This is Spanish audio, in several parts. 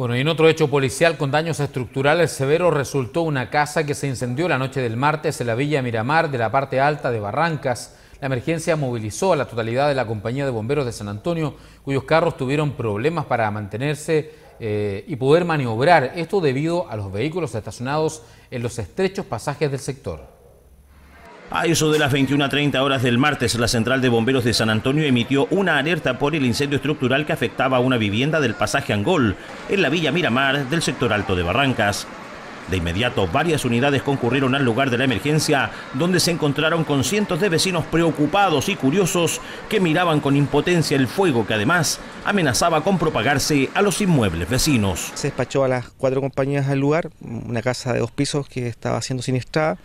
Bueno, y en otro hecho policial con daños estructurales severos resultó una casa que se incendió la noche del martes en la Villa Miramar de la parte alta de Barrancas. La emergencia movilizó a la totalidad de la compañía de bomberos de San Antonio, cuyos carros tuvieron problemas para mantenerse eh, y poder maniobrar, esto debido a los vehículos estacionados en los estrechos pasajes del sector. A eso de las 21.30 horas del martes, la Central de Bomberos de San Antonio emitió una alerta por el incendio estructural que afectaba a una vivienda del pasaje Angol, en la Villa Miramar del sector Alto de Barrancas. De inmediato, varias unidades concurrieron al lugar de la emergencia, donde se encontraron con cientos de vecinos preocupados y curiosos que miraban con impotencia el fuego que además amenazaba con propagarse a los inmuebles vecinos. Se despachó a las cuatro compañías al lugar, una casa de dos pisos que estaba siendo siniestrada.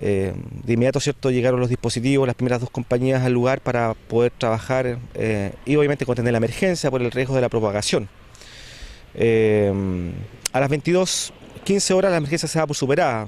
Eh, de inmediato cierto llegaron los dispositivos, las primeras dos compañías al lugar para poder trabajar eh, y obviamente contener la emergencia por el riesgo de la propagación. Eh, a las 22 15 horas la emergencia se va por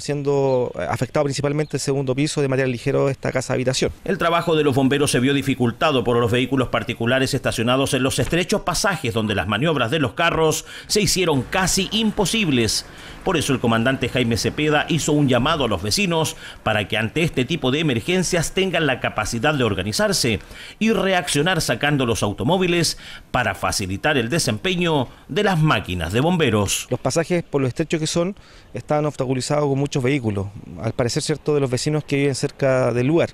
siendo afectado principalmente el segundo piso de material ligero de esta casa habitación. El trabajo de los bomberos se vio dificultado por los vehículos particulares estacionados en los estrechos pasajes donde las maniobras de los carros se hicieron casi imposibles. Por eso el comandante Jaime Cepeda hizo un llamado a los vecinos para que ante este tipo de emergencias tengan la capacidad de organizarse y reaccionar sacando los automóviles para facilitar el desempeño de las máquinas de bomberos. Los pasajes por lo estrechos que son están obstaculizados con muchos vehículos, al parecer cierto de los vecinos que viven cerca del lugar.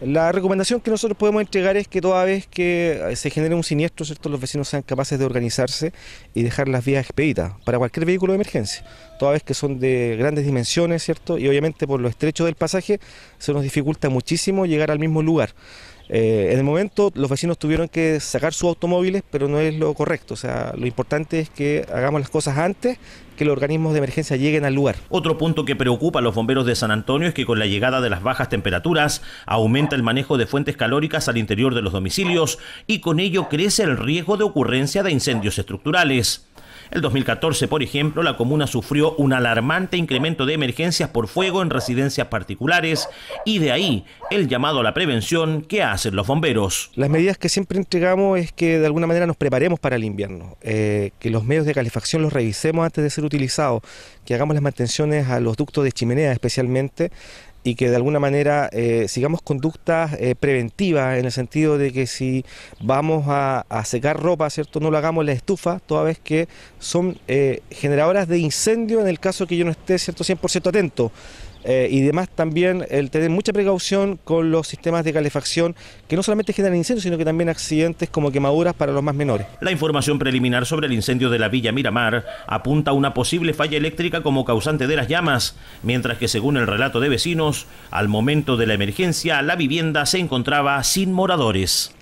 La recomendación que nosotros podemos entregar es que toda vez que eh, se genere un siniestro, ¿cierto? los vecinos sean capaces de organizarse y dejar las vías expeditas para cualquier vehículo de emergencia, toda vez que son de grandes dimensiones, ¿cierto? y obviamente por lo estrecho del pasaje se nos dificulta muchísimo llegar al mismo lugar. Eh, en el momento los vecinos tuvieron que sacar sus automóviles, pero no es lo correcto. O sea, lo importante es que hagamos las cosas antes, que los organismos de emergencia lleguen al lugar. Otro punto que preocupa a los bomberos de San Antonio es que con la llegada de las bajas temperaturas aumenta el manejo de fuentes calóricas al interior de los domicilios y con ello crece el riesgo de ocurrencia de incendios estructurales. El 2014, por ejemplo, la comuna sufrió un alarmante incremento de emergencias por fuego en residencias particulares y de ahí el llamado a la prevención que hacen los bomberos. Las medidas que siempre entregamos es que de alguna manera nos preparemos para el invierno, eh, que los medios de calefacción los revisemos antes de ser utilizados, que hagamos las mantenciones a los ductos de chimenea especialmente, y que de alguna manera eh, sigamos conductas eh, preventivas en el sentido de que si vamos a, secar ropa, ¿cierto? No lo hagamos en la estufa, toda vez que son eh, generadoras de incendio en el caso que yo no esté, 100% atento. Eh, y además también el tener mucha precaución con los sistemas de calefacción que no solamente generan incendios, sino que también accidentes como quemaduras para los más menores. La información preliminar sobre el incendio de la Villa Miramar apunta a una posible falla eléctrica como causante de las llamas, mientras que según el relato de vecinos, al momento de la emergencia la vivienda se encontraba sin moradores.